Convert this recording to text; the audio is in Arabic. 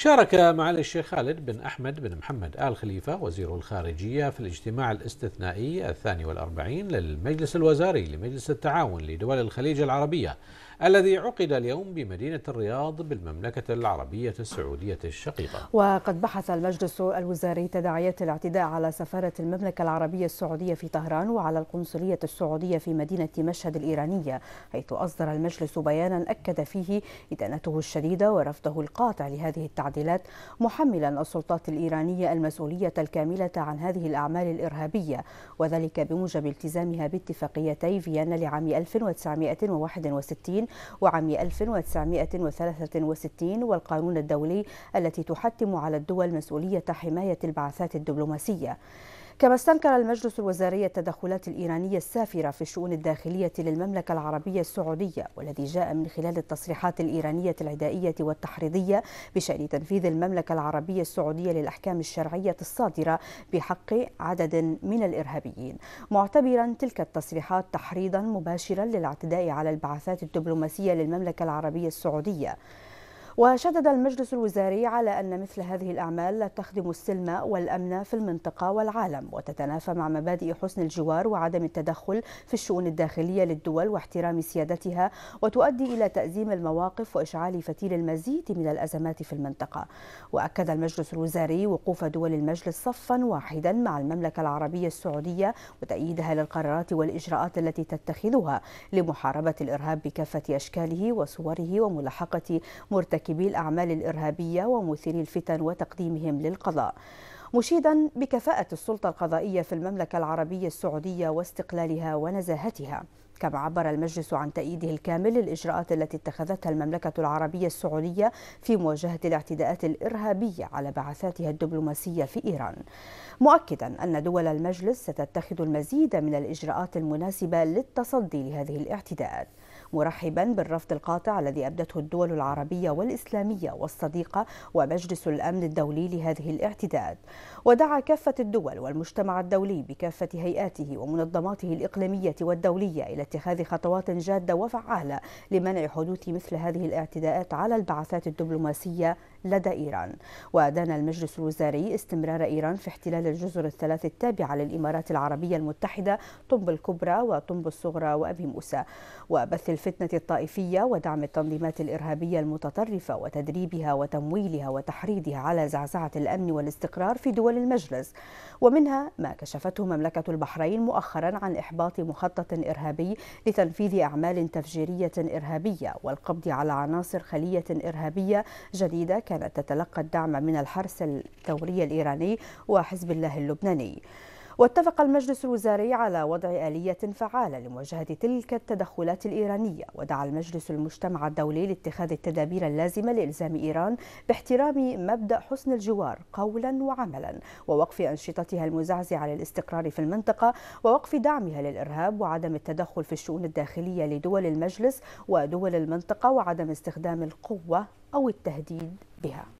شارك معالي الشيخ خالد بن أحمد بن محمد آل خليفة وزير الخارجية في الاجتماع الاستثنائي الثاني والأربعين للمجلس الوزاري لمجلس التعاون لدول الخليج العربية الذي عقد اليوم بمدينة الرياض بالمملكة العربية السعودية الشقيقة وقد بحث المجلس الوزاري تداعيات الاعتداء على سفارة المملكة العربية السعودية في طهران وعلى القنصلية السعودية في مدينة مشهد الإيرانية حيث أصدر المجلس بيانا أكد فيه إدانته الشديدة ورفضه القاطع لهذه التعديلات والمعدلات محملا السلطات الإيرانية المسؤولية الكاملة عن هذه الأعمال الإرهابية وذلك بموجب التزامها باتفاقيتي فيينا لعام 1961 وعام 1963 والقانون الدولي التي تحتم على الدول مسؤولية حماية البعثات الدبلوماسية كما استنكر المجلس الوزاري التدخلات الإيرانية السافرة في الشؤون الداخلية للمملكة العربية السعودية والذي جاء من خلال التصريحات الإيرانية العدائية والتحريضية بشأن تنفيذ المملكة العربية السعودية للأحكام الشرعية الصادرة بحق عدد من الإرهابيين معتبرا تلك التصريحات تحريضا مباشرا للاعتداء على البعثات الدبلوماسية للمملكة العربية السعودية وشدد المجلس الوزاري على أن مثل هذه الأعمال لا تخدم السلم والأمن في المنطقة والعالم وتتنافى مع مبادئ حسن الجوار وعدم التدخل في الشؤون الداخلية للدول واحترام سيادتها وتؤدي إلى تأزيم المواقف وإشعال فتيل المزيد من الأزمات في المنطقة وأكد المجلس الوزاري وقوف دول المجلس صفا واحدا مع المملكة العربية السعودية وتأييدها للقرارات والإجراءات التي تتخذها لمحاربة الإرهاب بكافة أشكاله وصوره وملاحقة مرتكبين مرتكبي الأعمال الإرهابية ومثيري الفتن وتقديمهم للقضاء مشيدا بكفاءة السلطة القضائية في المملكة العربية السعودية واستقلالها ونزاهتها كما عبر المجلس عن تأييده الكامل للإجراءات التي اتخذتها المملكة العربية السعودية في مواجهة الاعتداءات الإرهابية على بعثاتها الدبلوماسية في إيران مؤكدا أن دول المجلس ستتخذ المزيد من الإجراءات المناسبة للتصدي لهذه الاعتداءات مرحبا بالرفض القاطع الذي أبدته الدول العربية والإسلامية والصديقة ومجلس الأمن الدولي لهذه الاعتداءات ودعا كافة الدول والمجتمع الدولي بكافة هيئاته ومنظماته الإقليمية والدولية إلى اتخاذ خطوات جادة وفعالة لمنع حدوث مثل هذه الاعتداءات على البعثات الدبلوماسية لدى إيران ودان المجلس الوزاري استمرار إيران في احتلال الجزر الثلاث التابعة للإمارات العربية المتحدة طنب الكبرى وطنب الصغرى وأبي موسى وبث الفتنة الطائفية ودعم التنظيمات الإرهابية المتطرفة وتدريبها وتمويلها وتحريضها على زعزعة الأمن والاستقرار في دول المجلس ومنها ما كشفته مملكة البحرين مؤخرا عن إحباط مخطط إرهابي لتنفيذ أعمال تفجيرية إرهابية والقبض على عناصر خلية إرهابية جديدة كانت تتلقى الدعم من الحرس الثوري الإيراني وحزب الله اللبناني واتفق المجلس الوزاري على وضع آلية فعالة لمواجهة تلك التدخلات الإيرانية ودعا المجلس المجتمع الدولي لاتخاذ التدابير اللازمة لإلزام إيران باحترام مبدأ حسن الجوار قولا وعملا ووقف أنشطتها المزعزعة للاستقرار في المنطقة ووقف دعمها للإرهاب وعدم التدخل في الشؤون الداخلية لدول المجلس ودول المنطقة وعدم استخدام القوة أو التهديد Yeah.